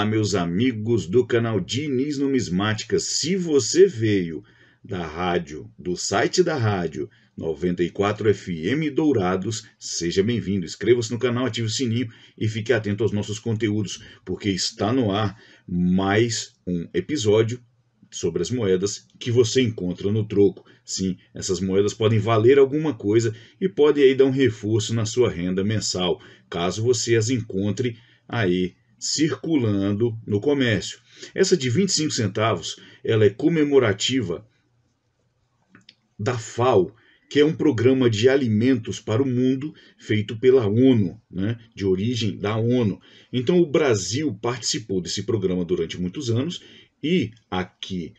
Olá, meus amigos do canal Diniz Numismática. Se você veio da rádio, do site da rádio 94 FM Dourados, seja bem-vindo. Inscreva-se no canal, ative o sininho e fique atento aos nossos conteúdos, porque está no ar mais um episódio sobre as moedas que você encontra no troco. Sim, essas moedas podem valer alguma coisa e podem aí dar um reforço na sua renda mensal, caso você as encontre aí circulando no comércio. Essa de 25 centavos, ela é comemorativa da FAO, que é um programa de alimentos para o mundo feito pela ONU, né, de origem da ONU. Então o Brasil participou desse programa durante muitos anos e aqui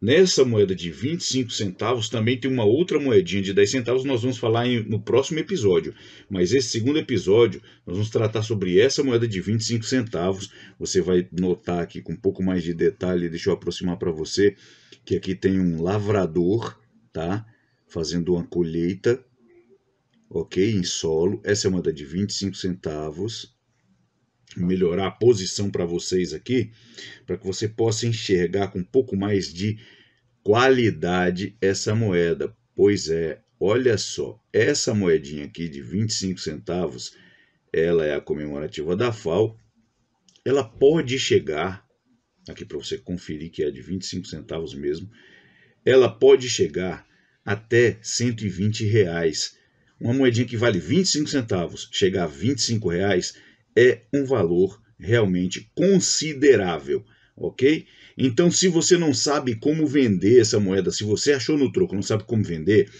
Nessa moeda de 25 centavos também tem uma outra moedinha de 10 centavos, nós vamos falar em, no próximo episódio. Mas esse segundo episódio, nós vamos tratar sobre essa moeda de 25 centavos. Você vai notar aqui com um pouco mais de detalhe, deixa eu aproximar para você, que aqui tem um lavrador, tá? Fazendo uma colheita, ok? Em solo. Essa é uma moeda de 25 centavos melhorar a posição para vocês aqui, para que você possa enxergar com um pouco mais de qualidade essa moeda. Pois é, olha só, essa moedinha aqui de 25 centavos, ela é a comemorativa da FAO. Ela pode chegar aqui para você conferir que é de 25 centavos mesmo. Ela pode chegar até 120 reais. Uma moedinha que vale 25 centavos chegar a 25 reais é um valor realmente considerável, ok? Então, se você não sabe como vender essa moeda, se você achou no troco, não sabe como vender,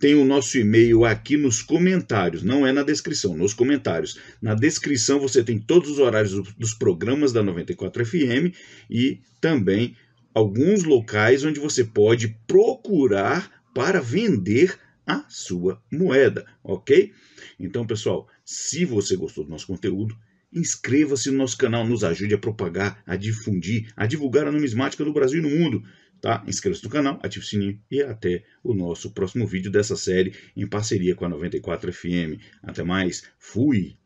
tem o nosso e-mail aqui nos comentários, não é na descrição, nos comentários. Na descrição você tem todos os horários dos programas da 94 FM e também alguns locais onde você pode procurar para vender a sua moeda, ok? Então, pessoal, se você gostou do nosso conteúdo, inscreva-se no nosso canal, nos ajude a propagar, a difundir, a divulgar a numismática no Brasil e no mundo. Tá? Inscreva-se no canal, ative o sininho e até o nosso próximo vídeo dessa série em parceria com a 94 FM. Até mais, fui!